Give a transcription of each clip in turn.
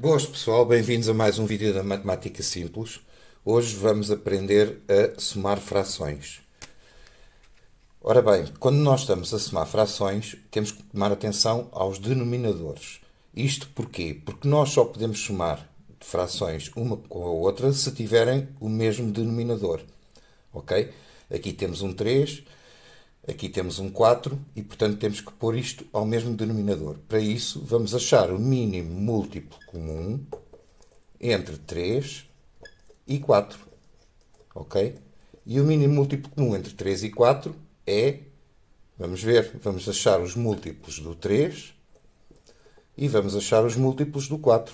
Boas pessoal, bem-vindos a mais um vídeo da Matemática Simples. Hoje vamos aprender a somar frações. Ora bem, quando nós estamos a somar frações, temos que tomar atenção aos denominadores. Isto porquê? Porque nós só podemos somar frações uma com a outra se tiverem o mesmo denominador. Ok? Aqui temos um 3, Aqui temos um 4 e, portanto, temos que pôr isto ao mesmo denominador. Para isso, vamos achar o mínimo múltiplo comum entre 3 e 4. Ok? E o mínimo múltiplo comum entre 3 e 4 é, vamos ver, vamos achar os múltiplos do 3 e vamos achar os múltiplos do 4.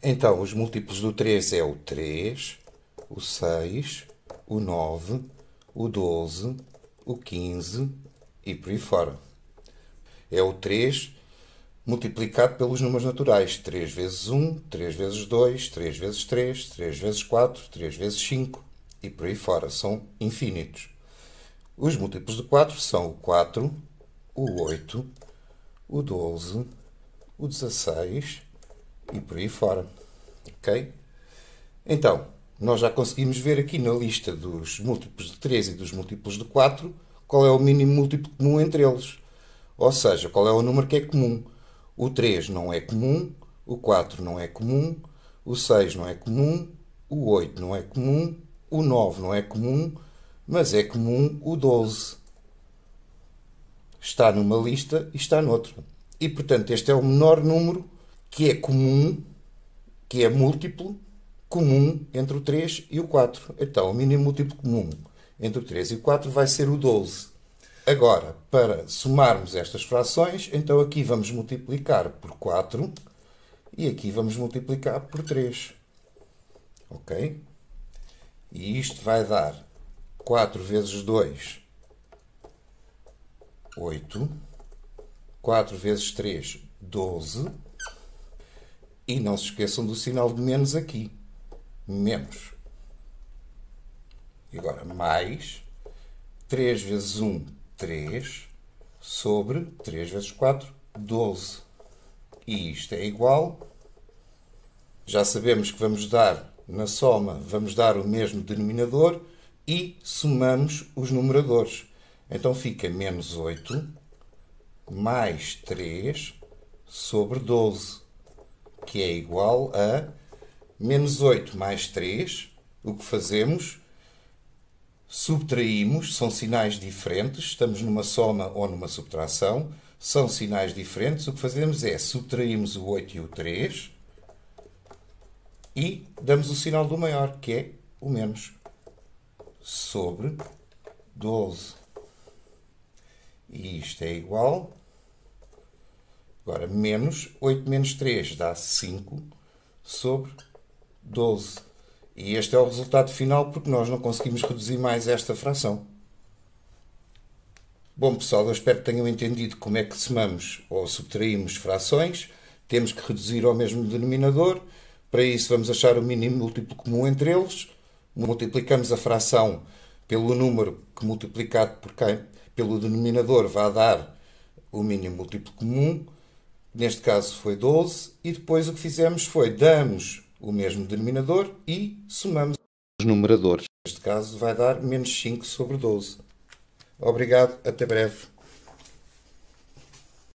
Então, os múltiplos do 3 é o 3, o 6, o 9, o 12, o 15 e por aí fora. É o 3 multiplicado pelos números naturais. 3 vezes 1, 3 vezes 2, 3 vezes 3, 3 vezes 4, 3 vezes 5 e por aí fora. São infinitos. Os múltiplos de 4 são o 4, o 8, o 12, o 16 e por aí fora. Ok? Então, nós já conseguimos ver aqui na lista dos múltiplos de 3 e dos múltiplos de 4 qual é o mínimo múltiplo comum entre eles. Ou seja, qual é o número que é comum. O 3 não é comum, o 4 não é comum, o 6 não é comum, o 8 não é comum, o 9 não é comum, mas é comum o 12. Está numa lista e está noutra. E portanto, este é o menor número que é comum, que é múltiplo comum entre o 3 e o 4. Então, o mínimo múltiplo comum entre o 3 e o 4 vai ser o 12. Agora, para somarmos estas frações, então aqui vamos multiplicar por 4 e aqui vamos multiplicar por 3. Ok? E isto vai dar 4 vezes 2, 8. 4 vezes 3, 12. E não se esqueçam do sinal de menos aqui menos. E agora, mais 3 vezes 1, 3, sobre 3 vezes 4, 12. E isto é igual. Já sabemos que vamos dar, na soma, vamos dar o mesmo denominador e somamos os numeradores. Então fica menos 8 mais 3 sobre 12, que é igual a Menos 8 mais 3, o que fazemos? Subtraímos, são sinais diferentes, estamos numa soma ou numa subtração, são sinais diferentes, o que fazemos é subtraímos o 8 e o 3 e damos o sinal do maior, que é o menos, sobre 12. E isto é igual Agora, menos 8 menos 3 dá 5 sobre 12. 12. E este é o resultado final porque nós não conseguimos reduzir mais esta fração. Bom pessoal, eu espero que tenham entendido como é que somamos ou subtraímos frações. Temos que reduzir ao mesmo denominador. Para isso vamos achar o mínimo múltiplo comum entre eles. Multiplicamos a fração pelo número que multiplicado por quem, pelo denominador vai dar o mínimo múltiplo comum. Neste caso foi 12. E depois o que fizemos foi damos o mesmo denominador e somamos os numeradores. Neste caso vai dar menos 5 sobre 12. Obrigado, até breve.